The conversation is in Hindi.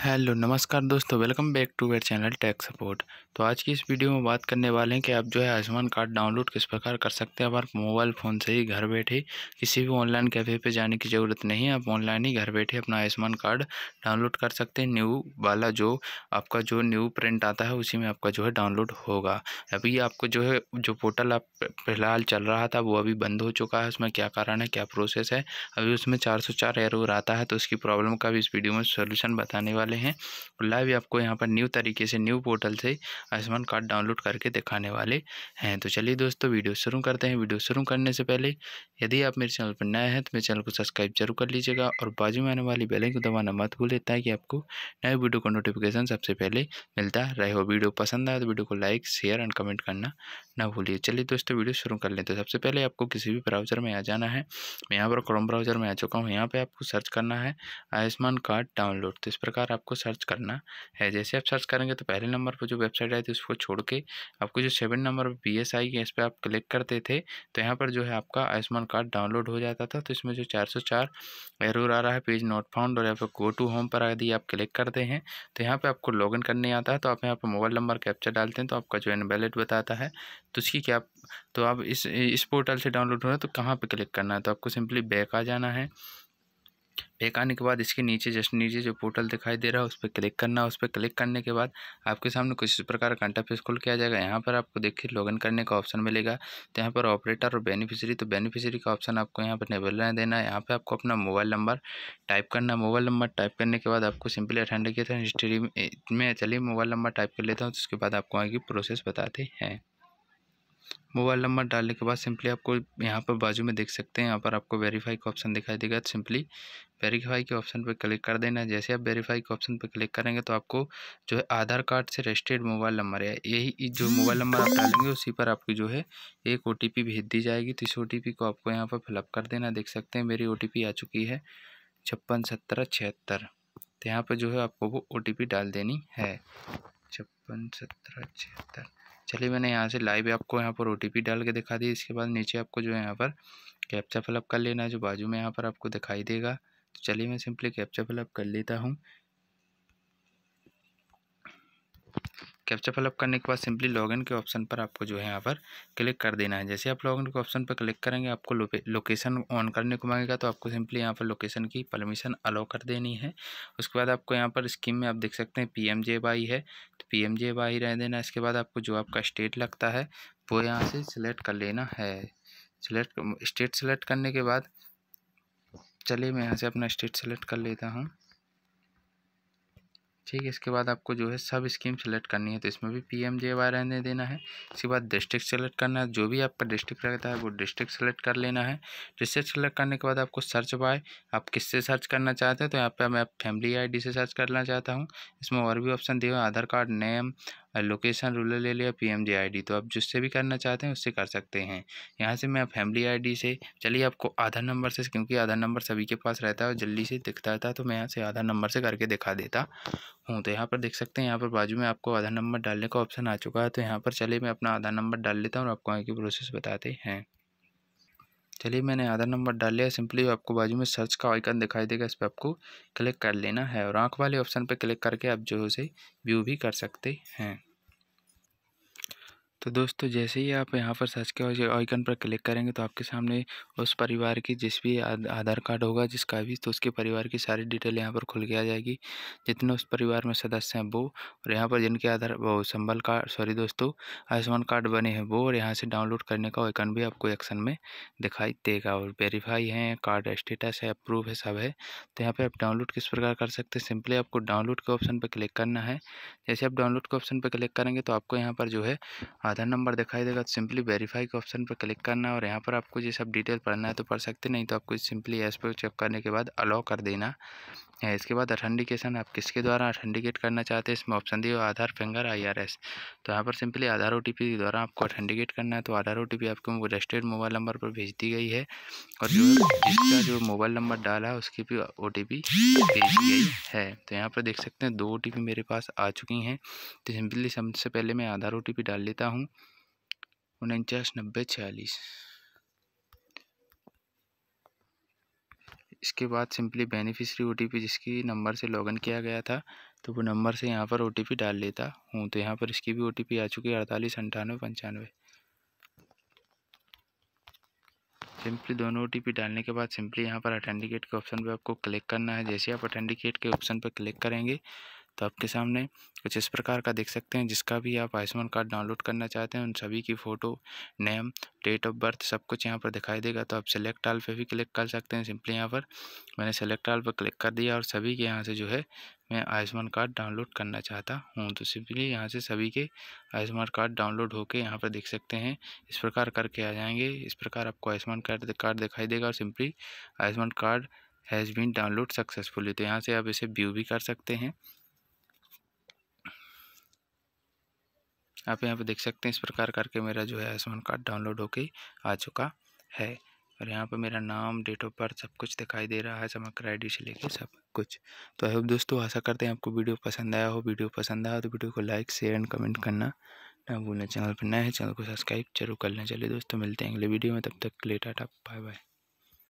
हेलो नमस्कार दोस्तों welcome back to your channel tech support तो आज की इस वीडियो में बात करने वाले हैं कि आप जो है आयुष्मान कार्ड डाउनलोड किस प्रकार कर सकते हैं अब आप मोबाइल फ़ोन से ही घर बैठे किसी भी ऑनलाइन कैफ़े पे जाने की ज़रूरत नहीं है आप ऑनलाइन ही घर बैठे अपना आयुष्मान कार्ड डाउनलोड कर सकते हैं न्यू वाला जो आपका जो न्यू प्रिंट आता है उसी में आपका जो है डाउनलोड होगा अभी आपको जो है जो पोर्टल आप फिलहाल चल रहा था वो अभी बंद हो चुका है उसमें क्या कारण है क्या प्रोसेस है अभी उसमें चार सौ चार आता है तो उसकी प्रॉब्लम का भी इस वीडियो में सोल्यूशन बताने वाला वाले हैं और लाइव आपको यहाँ पर न्यू तरीके से न्यू पोर्टल से आयुष्मान कार्ड डाउनलोड करके दिखाने वाले हैं तो चलिए दोस्तों वीडियो शुरू करते हैं वीडियो शुरू करने से पहले यदि आप मेरे चैनल पर नए हैं तो मेरे चैनल को सब्सक्राइब जरूर कर लीजिएगा और बाजू में आने वाली बेल को दबाना मत भूलें ताकि आपको नए वीडियो का नोटिफिकेशन सबसे पहले मिलता रहे हो वीडियो पसंद आए तो वीडियो को लाइक शेयर एंड कमेंट करना ना भूलिए चलिए दोस्तों वीडियो शुरू कर लेते तो सबसे पहले आपको किसी भी ब्राउज़र में आ जाना है मैं यहाँ पर क्रोम ब्राउज़र में आ चुका हूँ यहाँ पर आपको सर्च करना है आयुष्मान कार्ड डाउनलोड तो इस प्रकार आपको सर्च करना है जैसे आप सर्च करेंगे तो पहले नंबर पर जो वेबसाइट आई थी उसको छोड़ के आपको जो seven number B S I इस पर आप क्लिक करते थे तो यहाँ पर जो है आपका आयुष्मान कार्ड डाउनलोड हो जाता था तो इसमें जो चार सौ चार आ रहा है पेज नॉट फाउंड और यहाँ पर गो टू होम पर यदि आप क्लिक करते हैं तो यहाँ पर आपको लॉग इन करने आता है तो आप यहाँ पर मोबाइल नंबर कैप्चर डालते हैं तो आपका जो इनवैलिड बताता है तो उसकी क्या तो आप इस इस पोर्टल से डाउनलोड हो रहा है तो कहाँ पर क्लिक करना है तो आपको सिंपली बैक आ जाना है एक आने के बाद इसके नीचे जस्ट नीचे जो पोर्टल दिखाई दे रहा है उस पर क्लिक करना है उस पर क्लिक करने के बाद आपके सामने कुछ इस प्रकार का घंटा स्कूल किया जाएगा यहाँ पर आपको देखिए लॉगिन करने का ऑप्शन मिलेगा तो यहाँ पर ऑपरेटर और बेनिफिशियरी तो बेनिफिशियरी का ऑप्शन आपको यहाँ पर निबल देना है यहाँ पर आपको अपना मोबाइल नंबर टाइप करना मोबाइल नंबर टाइप करने के बाद आपको सिंपली अटेंड किया था हिस्ट्री में चलिए मोबाइल नंबर टाइप कर लेता हूँ तो उसके बाद आपको आगे प्रोसेस बताते हैं मोबाइल नंबर डालने के बाद सिंपली आपको यहाँ पर बाजू में देख सकते हैं यहाँ पर आपको वेरीफाई का ऑप्शन दिखाई देगा सिंपली वेरीफाई के ऑप्शन पर क्लिक कर देना जैसे आप वेरीफाई के ऑप्शन पर क्लिक करेंगे तो आपको जो है आधार कार्ड से रजिस्टर्ड मोबाइल नंबर है यही जो मोबाइल नंबर आप डालेंगे उसी पर आपकी जो है एक ओ भेज दी जाएगी तो इस ओ को आपको यहाँ पर फिलअप कर देना देख सकते हैं मेरी ओ आ चुकी है छप्पन छिहत्तर तो यहाँ पर जो है आपको वो ओ डाल देनी है छप्पन सत्रह छिहत्तर चलिए मैंने यहाँ से लाइव आपको यहाँ पर ओ डाल के दिखा दी इसके बाद नीचे आपको जो है यहाँ पर कैप्चा फिलअप कर लेना है जो बाजू में यहाँ पर आपको दिखाई देगा तो चलिए मैं सिंपली कैप्चा फिलअप कर लेता हूँ कैप्चा फिलअप करने के बाद सिंपली लॉगिन के ऑप्शन पर आपको जो है यहाँ पर क्लिक कर देना है जैसे आप लॉगिन के ऑप्शन पर क्लिक करेंगे आपको लोकेशन ऑन करने को मांगेगा तो आपको सिंपली यहाँ पर लोकेशन की परमिशन अलाउ कर देनी है उसके बाद आपको यहाँ पर स्कीम में आप देख सकते हैं पी एम जे वाई है तो पी एम जे वाई रह देना इसके बाद आपको जो आपका स्टेट लगता है वो यहाँ से सिलेक्ट कर लेना है सिलेक्ट स्टेट सेलेक्ट करने के बाद चलिए मैं यहाँ से अपना स्टेट सेलेक्ट कर लेता हूँ ठीक है इसके बाद आपको जो है सब स्कीम सेलेक्ट करनी है तो इसमें भी पी एम जे वाई रहने देना है इसके बाद डिस्ट्रिक्ट सेलेक्ट करना है जो भी आपका डिस्ट्रिक्ट रहता है वो डिस्ट्रिक्ट सेलेक्ट कर लेना है डिस्ट्रिक्ट सेलेक्ट करने के बाद आपको सर्च बाय आप किससे सर्च करना चाहते हैं तो यहाँ पर मैं फैमिली डी से सर्च करना चाहता हूँ इसमें और भी ऑप्शन दिए Aadhaar card name location rural ले लिया P M J I D तो आप जिससे भी करना चाहते हैं उससे कर सकते हैं यहाँ से मैं फैमिली आई डी से चलिए आपको आधार नंबर से क्योंकि आधार नंबर सभी के पास रहता है और जल्दी से दिखता था तो मैं यहाँ से आधार नंबर से करके दिखा देता हूँ तो यहाँ पर देख सकते हैं यहाँ पर बाजू में आपको आधार नंबर डालने का ऑप्शन आ चुका है तो यहाँ पर चलिए मैं अपना आधार नंबर डाल लेता हूँ और आपको आगे की प्रोसेस बताते हैं चलिए मैंने आधार नंबर डाल लिया सिंपली आपको बाजू में सर्च का आइकन दिखाई देगा इस पर आपको क्लिक कर लेना है और आँख वाले ऑप्शन पर क्लिक करके आप जो है उसे व्यू भी कर सकते हैं तो दोस्तों जैसे ही आप यहाँ पर सर्च के आइकन पर क्लिक करेंगे तो आपके सामने उस परिवार की जिस भी आधार कार्ड होगा जिसका भी तो उसके परिवार की सारी डिटेल यहाँ पर खुल के आ जाएगी जितने उस परिवार में सदस्य हैं वो और यहाँ पर जिनके आधार वो संबल कार्ड सॉरी दोस्तों आयुष्मान कार्ड बने हैं वो और यहाँ से डाउनलोड करने का आइकन भी आपको एक्शन में दिखाई देगा और वेरीफाई है कार्ड स्टेटस है अप्रूव है सब है तो यहाँ पर आप डाउनलोड किस प्रकार कर सकते हैं सिंपली आपको डाउनलोड के ऑप्शन पर क्लिक करना है जैसे आप डाउनलोड के ऑप्शन पर क्लिक करेंगे तो आपको यहाँ पर जो है आधार नंबर दिखाई देगा तो सिंपली वेरीफाई के ऑप्शन पर क्लिक करना है और यहाँ पर आपको ये सब डिटेल पढ़ना है तो पढ़ सकते नहीं तो आपको सिंपली एस पे चेक करने के बाद अलाउ कर देना है इसके बाद अथेंडिकेशन आप किसके द्वारा अथेंडिकेट करना चाहते हैं इसमें ऑप्शन दिए आधार फिंगर आईआरएस तो यहाँ पर सिंपली आधार ओटीपी के द्वारा आपको अथेंडिकेट करना है तो आधार ओटीपी आपको रजिस्टर्ड मोबाइल नंबर पर भेज दी गई है और जो जिसका जो मोबाइल नंबर डाला है उसकी भी ओ भेज दी गई है तो यहाँ पर देख सकते हैं दो ओ मेरे पास आ चुकी हैं तो सिंपली सबसे पहले मैं आधार ओ डाल लेता हूँ उनचास नब्बे छियालीस इसके बाद सिंपली बेनिफिशरी ओ जिसकी नंबर से लॉगिन किया गया था तो वो नंबर से यहाँ पर ओ डाल लेता हूँ तो यहाँ पर इसकी भी ओ आ चुकी है अड़तालीस अंठानवे पंचानवे सिंपली दोनों ओ डालने के बाद सिंपली यहाँ पर अटेंडिकेट के ऑप्शन पर आपको क्लिक करना है जैसे आप अटेंडिकेट के ऑप्शन पर क्लिक करेंगे तो आपके सामने कुछ इस प्रकार का देख सकते हैं जिसका भी आप आयुष्मान कार्ड डाउनलोड करना चाहते हैं उन सभी की photo name date of birth सब कुछ यहाँ पर दिखाई देगा तो आप सेलेक्ट आल पे भी क्लिक कर सकते हैं सिंपली यहाँ पर मैंने सेलेक्ट आल पर क्लिक कर दिया और सभी के यहाँ से जो है मैं आयुष्मान कार्ड डाउनलोड करना चाहता हूँ तो सिंपली यहाँ से सभी के आयुष्मान कार्ड डाउनलोड होकर यहाँ पर देख सकते हैं इस प्रकार करके आ जाएंगे इस प्रकार आपको आयुष्मान कार्ड कार्ड दिखाई देगा और सिंपली Ayushman card has been download successfully तो यहाँ से आप इसे व्यू भी कर सकते हैं आप यहाँ पे देख सकते हैं इस प्रकार करके मेरा जो है आयुष्मान कार्ड डाउनलोड होके आ चुका है और यहाँ पे मेरा नाम डेट ऑफ बर्थ सब कुछ दिखाई दे रहा है समग्र आई से लेके सब कुछ तो आई होप दोस्तों आशा करते हैं आपको वीडियो पसंद आया हो वीडियो पसंद आया तो वीडियो को लाइक शेयर एंड कमेंट करना ना भूलना चैनल पर नए है चैनल को सब्सक्राइब जरूर करना चलिए दोस्तों मिलते हैं अगले वीडियो में तब तक लेटा टाटा बाय बाय